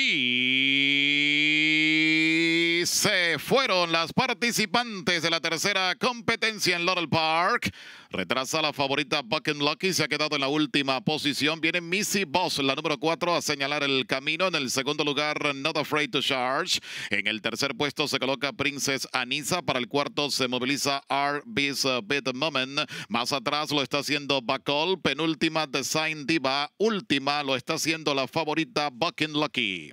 Y se fueron las participantes de la tercera competencia en Laurel Park. Retrasa la favorita Buck Lucky, se ha quedado en la última posición. Viene Missy Boss, la número 4, a señalar el camino. En el segundo lugar, Not Afraid to Charge. En el tercer puesto se coloca Princess Anisa. Para el cuarto se moviliza RB's uh, Bit Moment. Más atrás lo está haciendo Bacol. Penúltima, Design Diva. Última lo está haciendo la favorita Buck and Lucky.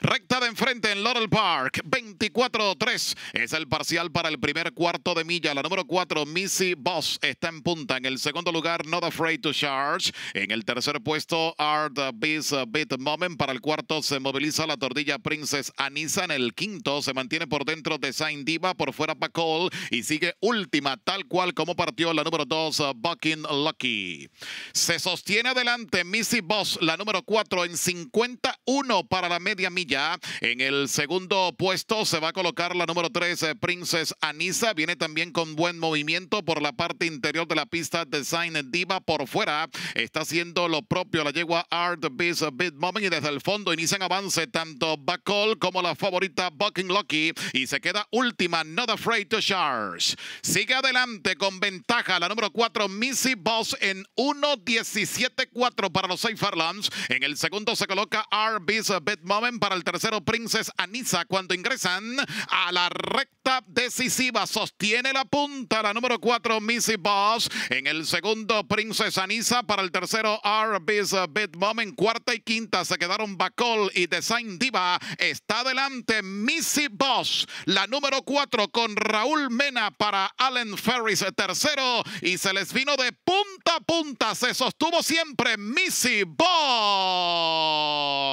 Recta de enfrente en Laurel Park, 24-3 es el parcial para el primer cuarto de milla. La número 4, Missy Boss, está en punta. En el segundo lugar, Not Afraid to Charge. En el tercer puesto, Art Beast uh, Bit Moment. Para el cuarto se moviliza la tordilla Princess Anisa. En el quinto se mantiene por dentro Design Diva, por fuera Pacol. Y sigue última, tal cual como partió la número dos, uh, Bucking Lucky. Se sostiene adelante Missy Boss, la número cuatro en 51 para la media milla. En el segundo puesto se va a colocar la número tres uh, Princess Anisa. Viene también con buen movimiento por la parte interior de la pista Design Diva por fuera. Está haciendo lo propio la yegua Art Beast Bit Moment y desde el fondo inician avance tanto Bacol como la favorita Bucking Lucky y se queda última Not Afraid to Charge. Sigue adelante con ventaja la número 4 Missy Boss en 1.17.4 para los seis Farlands. En el segundo se coloca Art Beast Bit Moment para el tercero Princess Anisa cuando ingresan a la recta decisiva. Sostiene la punta la número 4 Missy Boss en el segundo, Princess Anisa. Para el tercero, Arby's uh, Bit Mom. En cuarta y quinta se quedaron Bacol y Design Diva. Está adelante Missy Boss. La número cuatro con Raúl Mena para Allen Ferris. Eh, tercero y se les vino de punta a punta. Se sostuvo siempre Missy Boss.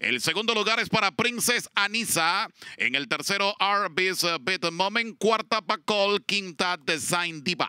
El segundo lugar es para Princess Anissa. En el tercero, Arby's Bit Moment. Cuarta, Pacol. Quinta, Design Diva.